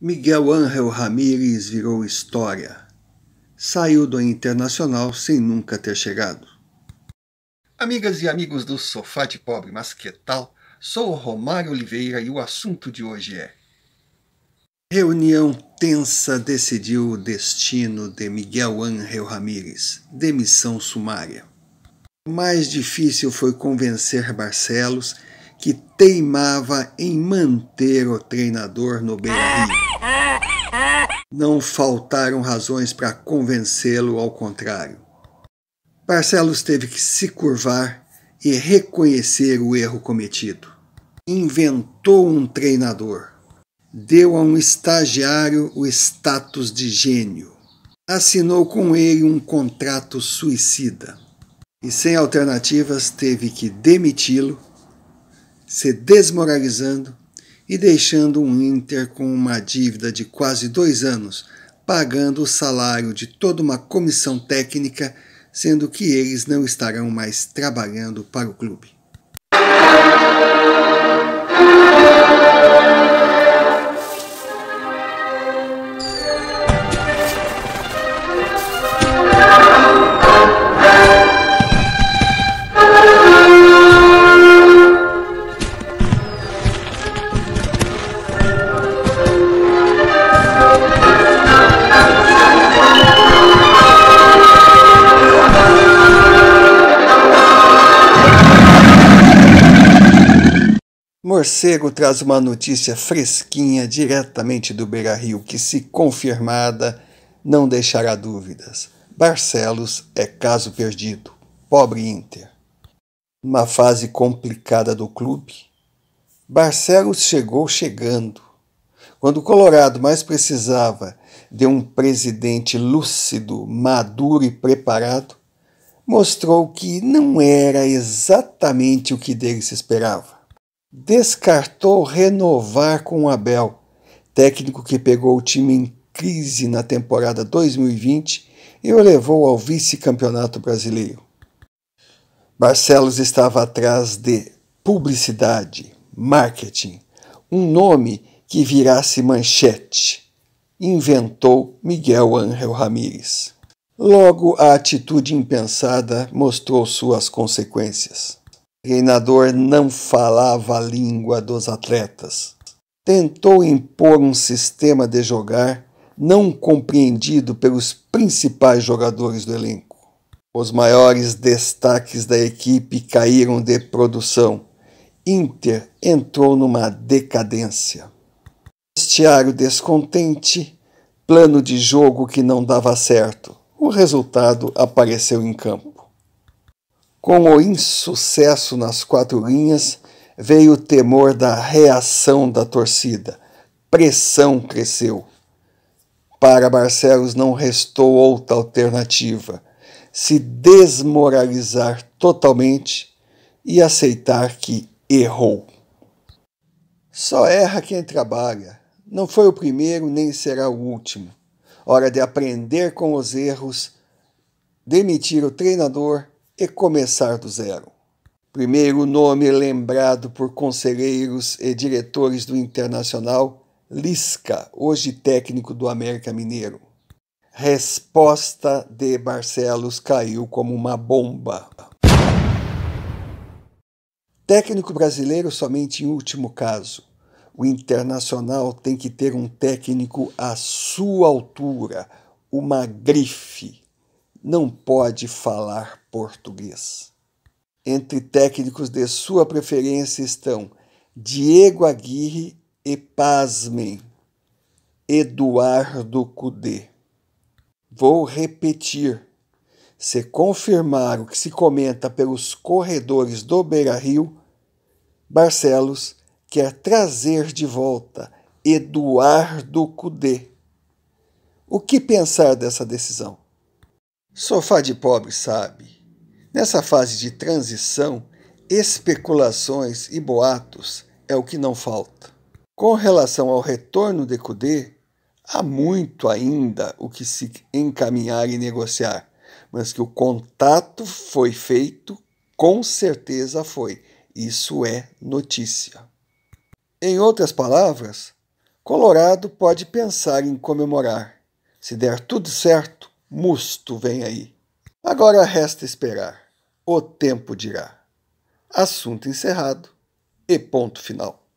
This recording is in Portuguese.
Miguel Ángel Ramírez virou história. Saiu do Internacional sem nunca ter chegado. Amigas e amigos do Sofá de Pobre, mas que tal? Sou Romário Oliveira e o assunto de hoje é. Reunião tensa decidiu o destino de Miguel Ángel Ramírez. Demissão sumária. O mais difícil foi convencer Barcelos que teimava em manter o treinador no Beira-Rio. Não faltaram razões para convencê-lo ao contrário. Barcelos teve que se curvar e reconhecer o erro cometido. Inventou um treinador. Deu a um estagiário o status de gênio. Assinou com ele um contrato suicida. E sem alternativas teve que demiti-lo se desmoralizando e deixando um Inter com uma dívida de quase dois anos, pagando o salário de toda uma comissão técnica, sendo que eles não estarão mais trabalhando para o clube. Morcego traz uma notícia fresquinha diretamente do Beira Rio que, se confirmada, não deixará dúvidas. Barcelos é caso perdido. Pobre Inter. Uma fase complicada do clube. Barcelos chegou chegando. Quando o Colorado mais precisava de um presidente lúcido, maduro e preparado, mostrou que não era exatamente o que dele se esperava descartou renovar com Abel, técnico que pegou o time em crise na temporada 2020 e o levou ao vice-campeonato brasileiro. Barcelos estava atrás de publicidade, marketing, um nome que virasse manchete, inventou Miguel Ángel Ramírez. Logo, a atitude impensada mostrou suas consequências treinador não falava a língua dos atletas. Tentou impor um sistema de jogar não compreendido pelos principais jogadores do elenco. Os maiores destaques da equipe caíram de produção. Inter entrou numa decadência. Vestiário descontente, plano de jogo que não dava certo. O resultado apareceu em campo. Com o insucesso nas quatro linhas, veio o temor da reação da torcida. Pressão cresceu. Para Barcelos não restou outra alternativa: se desmoralizar totalmente e aceitar que errou. Só erra quem trabalha. Não foi o primeiro nem será o último. Hora de aprender com os erros, demitir o treinador e começar do zero. Primeiro nome lembrado por conselheiros e diretores do Internacional, Lisca, hoje técnico do América Mineiro. Resposta de Barcelos caiu como uma bomba. Técnico brasileiro somente em último caso. O internacional tem que ter um técnico à sua altura, uma grife não pode falar português. Entre técnicos de sua preferência estão Diego Aguirre e, pasmem, Eduardo Cudê. Vou repetir. Se confirmar o que se comenta pelos corredores do Beira-Rio, Barcelos quer trazer de volta Eduardo Cudê. O que pensar dessa decisão? Sofá de pobre sabe. Nessa fase de transição, especulações e boatos é o que não falta. Com relação ao retorno de Cudê, há muito ainda o que se encaminhar e negociar, mas que o contato foi feito, com certeza foi. Isso é notícia. Em outras palavras, Colorado pode pensar em comemorar. Se der tudo certo, Musto vem aí. Agora resta esperar. O tempo dirá. Assunto encerrado e ponto final.